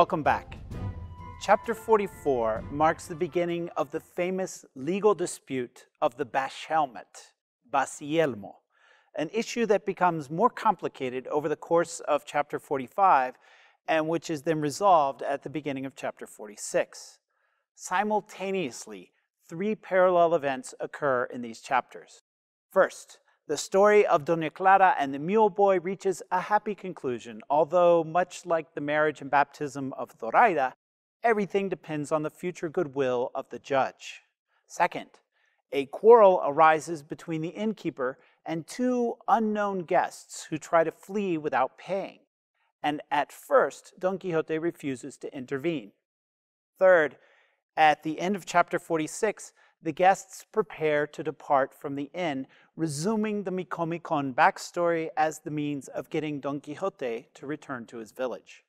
Welcome back. Chapter 44 marks the beginning of the famous legal dispute of the Bashelmet, Basielmo, an issue that becomes more complicated over the course of chapter 45 and which is then resolved at the beginning of chapter 46. Simultaneously, three parallel events occur in these chapters. First, the story of Doña Clara and the mule boy reaches a happy conclusion, although much like the marriage and baptism of Zoraida, everything depends on the future goodwill of the judge. Second, a quarrel arises between the innkeeper and two unknown guests who try to flee without paying. And at first, Don Quixote refuses to intervene. Third, at the end of chapter 46, the guests prepare to depart from the inn, resuming the Mikomikon backstory as the means of getting Don Quixote to return to his village.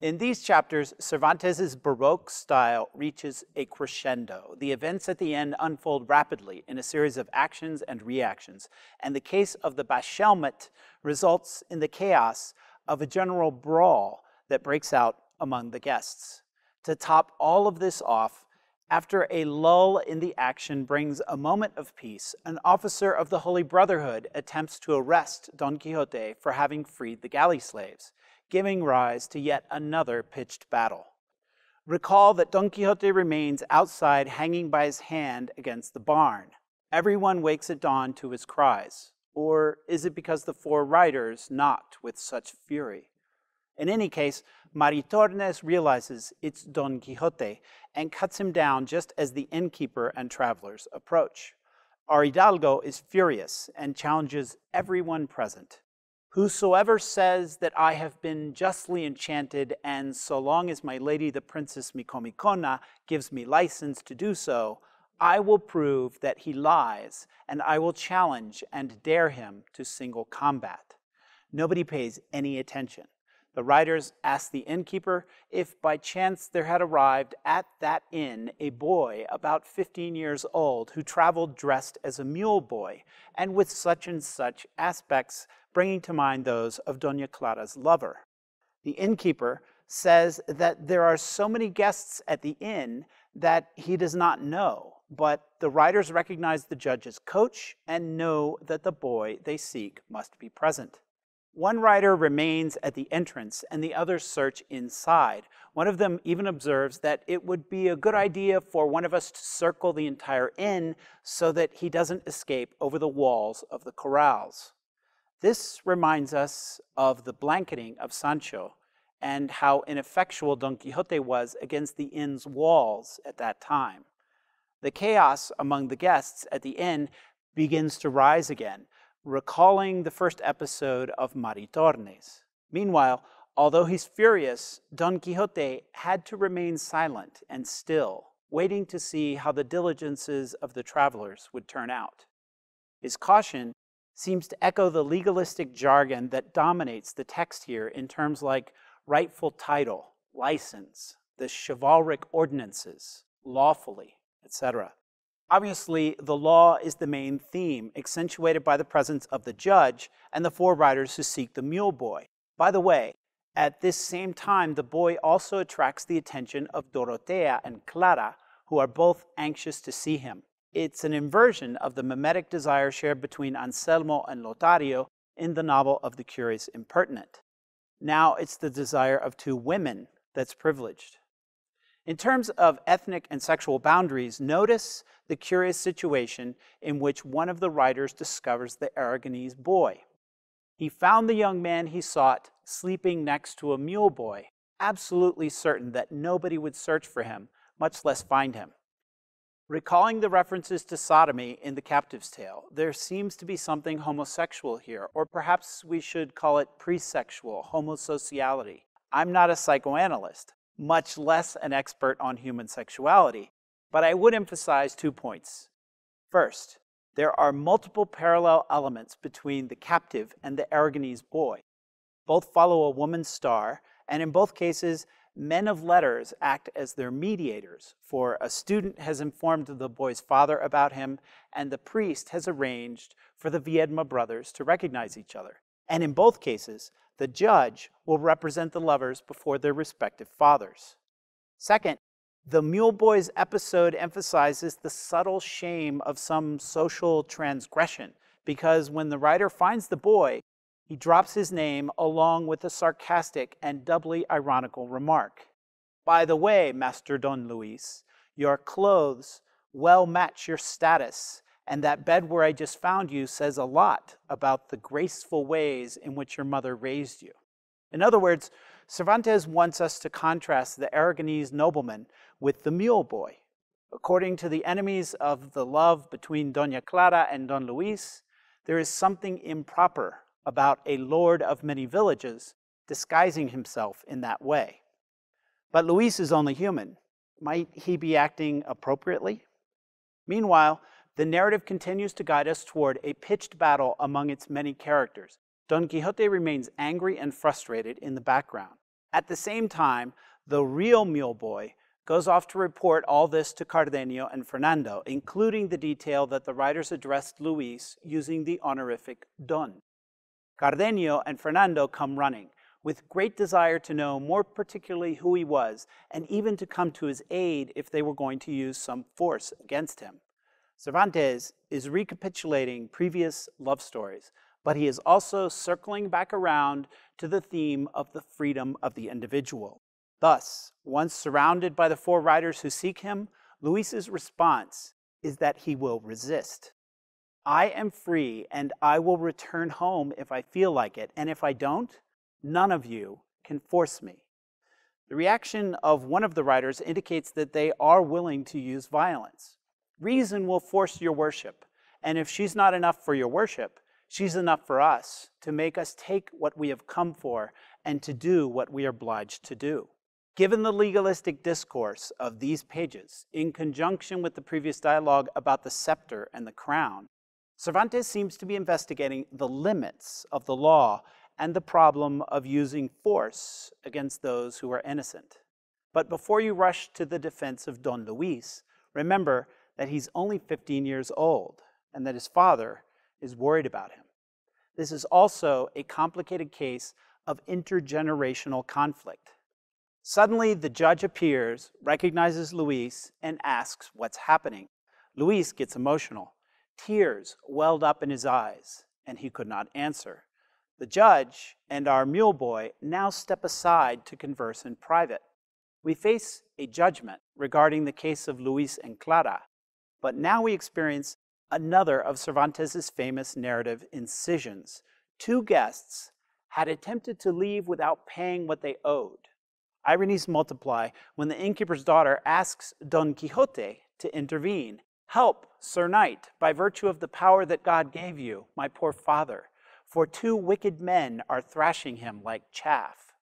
In these chapters, Cervantes' Baroque style reaches a crescendo. The events at the end unfold rapidly in a series of actions and reactions, and the case of the Bashelmet results in the chaos of a general brawl that breaks out among the guests. To top all of this off, after a lull in the action brings a moment of peace, an officer of the Holy Brotherhood attempts to arrest Don Quixote for having freed the galley slaves, giving rise to yet another pitched battle. Recall that Don Quixote remains outside hanging by his hand against the barn. Everyone wakes at dawn to his cries. Or is it because the four riders knocked with such fury? In any case, Maritornes realizes it's Don Quixote and cuts him down just as the innkeeper and travelers approach. Hidalgo is furious and challenges everyone present. Whosoever says that I have been justly enchanted, and so long as my lady the princess Micomicona gives me license to do so, I will prove that he lies, and I will challenge and dare him to single combat. Nobody pays any attention. The riders asked the innkeeper if by chance there had arrived at that inn a boy about 15 years old who traveled dressed as a mule boy and with such and such aspects, bringing to mind those of Doña Clara's lover. The innkeeper says that there are so many guests at the inn that he does not know, but the riders recognize the judge's coach and know that the boy they seek must be present. One writer remains at the entrance and the others search inside. One of them even observes that it would be a good idea for one of us to circle the entire inn so that he doesn't escape over the walls of the corrals. This reminds us of the blanketing of Sancho and how ineffectual Don Quixote was against the inn's walls at that time. The chaos among the guests at the inn begins to rise again recalling the first episode of Maritornes. Meanwhile, although he's furious, Don Quixote had to remain silent and still, waiting to see how the diligences of the travelers would turn out. His caution seems to echo the legalistic jargon that dominates the text here in terms like rightful title, license, the chivalric ordinances, lawfully, etc. Obviously, the law is the main theme, accentuated by the presence of the judge and the four riders who seek the mule boy. By the way, at this same time, the boy also attracts the attention of Dorotea and Clara, who are both anxious to see him. It's an inversion of the mimetic desire shared between Anselmo and Lotario in the novel of The Curious Impertinent. Now it's the desire of two women that's privileged. In terms of ethnic and sexual boundaries, notice the curious situation in which one of the writers discovers the Aragonese boy. He found the young man he sought sleeping next to a mule boy, absolutely certain that nobody would search for him, much less find him. Recalling the references to sodomy in The Captive's Tale, there seems to be something homosexual here, or perhaps we should call it presexual, homosociality. I'm not a psychoanalyst, much less an expert on human sexuality. But I would emphasize two points. First, there are multiple parallel elements between the captive and the Aragonese boy. Both follow a woman's star, and in both cases, men of letters act as their mediators, for a student has informed the boy's father about him, and the priest has arranged for the Viedma brothers to recognize each other. And in both cases, the judge will represent the lovers before their respective fathers. Second, the Mule Boys episode emphasizes the subtle shame of some social transgression because when the writer finds the boy, he drops his name along with a sarcastic and doubly ironical remark. By the way, Master Don Luis, your clothes well match your status, and that bed where I just found you says a lot about the graceful ways in which your mother raised you. In other words, Cervantes wants us to contrast the Aragonese nobleman with the mule boy. According to the enemies of the love between Doña Clara and Don Luis, there is something improper about a lord of many villages disguising himself in that way. But Luis is only human. Might he be acting appropriately? Meanwhile, the narrative continues to guide us toward a pitched battle among its many characters. Don Quixote remains angry and frustrated in the background. At the same time, the real mule boy goes off to report all this to Cardenio and Fernando, including the detail that the writers addressed Luis using the honorific Don. Cardenio and Fernando come running, with great desire to know more particularly who he was, and even to come to his aid if they were going to use some force against him. Cervantes is recapitulating previous love stories, but he is also circling back around to the theme of the freedom of the individual. Thus, once surrounded by the four writers who seek him, Luis's response is that he will resist. I am free and I will return home if I feel like it, and if I don't, none of you can force me. The reaction of one of the writers indicates that they are willing to use violence. Reason will force your worship. And if she's not enough for your worship, she's enough for us to make us take what we have come for and to do what we are obliged to do. Given the legalistic discourse of these pages, in conjunction with the previous dialogue about the scepter and the crown, Cervantes seems to be investigating the limits of the law and the problem of using force against those who are innocent. But before you rush to the defense of Don Luis, remember that he's only 15 years old and that his father is worried about him. This is also a complicated case of intergenerational conflict. Suddenly, the judge appears, recognizes Luis, and asks what's happening. Luis gets emotional. Tears welled up in his eyes, and he could not answer. The judge and our mule boy now step aside to converse in private. We face a judgment regarding the case of Luis and Clara, but now we experience another of Cervantes' famous narrative incisions. Two guests had attempted to leave without paying what they owed. Ironies multiply when the innkeeper's daughter asks Don Quixote to intervene. Help, Sir Knight, by virtue of the power that God gave you, my poor father, for two wicked men are thrashing him like chaff.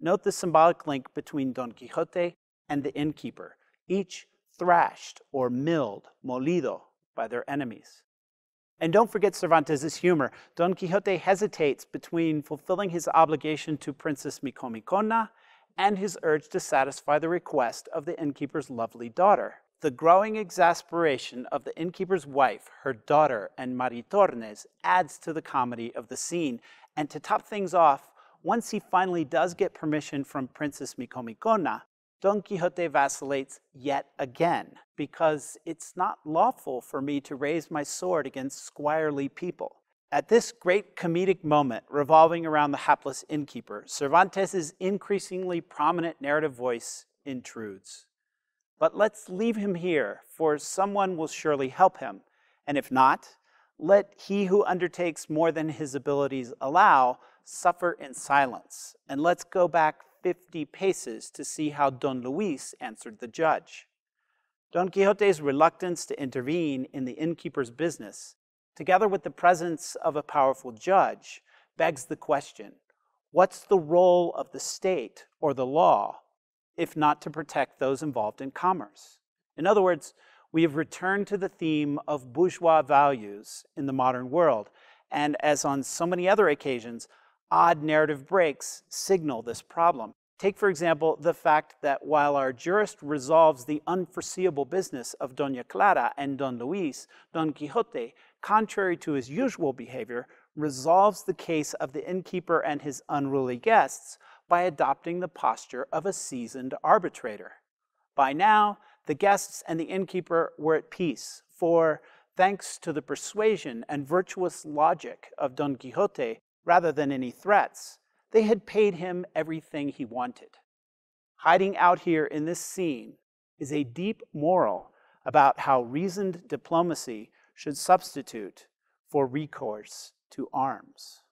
Note the symbolic link between Don Quixote and the innkeeper, each thrashed or milled, molido, by their enemies. And don't forget Cervantes' humor. Don Quixote hesitates between fulfilling his obligation to Princess Micomicona and his urge to satisfy the request of the innkeeper's lovely daughter. The growing exasperation of the innkeeper's wife, her daughter, and Maritornes adds to the comedy of the scene. And to top things off, once he finally does get permission from Princess Micomicona, Don Quixote vacillates yet again, because it's not lawful for me to raise my sword against squirely people. At this great comedic moment revolving around the hapless innkeeper, Cervantes's increasingly prominent narrative voice intrudes. But let's leave him here, for someone will surely help him. And if not, let he who undertakes more than his abilities allow suffer in silence. And let's go back 50 paces to see how Don Luis answered the judge. Don Quixote's reluctance to intervene in the innkeeper's business, together with the presence of a powerful judge, begs the question what's the role of the state or the law if not to protect those involved in commerce? In other words, we have returned to the theme of bourgeois values in the modern world, and as on so many other occasions, odd narrative breaks signal this problem. Take, for example, the fact that while our jurist resolves the unforeseeable business of Doña Clara and Don Luis, Don Quixote, contrary to his usual behavior, resolves the case of the innkeeper and his unruly guests by adopting the posture of a seasoned arbitrator. By now, the guests and the innkeeper were at peace, for thanks to the persuasion and virtuous logic of Don Quixote, rather than any threats, they had paid him everything he wanted. Hiding out here in this scene is a deep moral about how reasoned diplomacy should substitute for recourse to arms.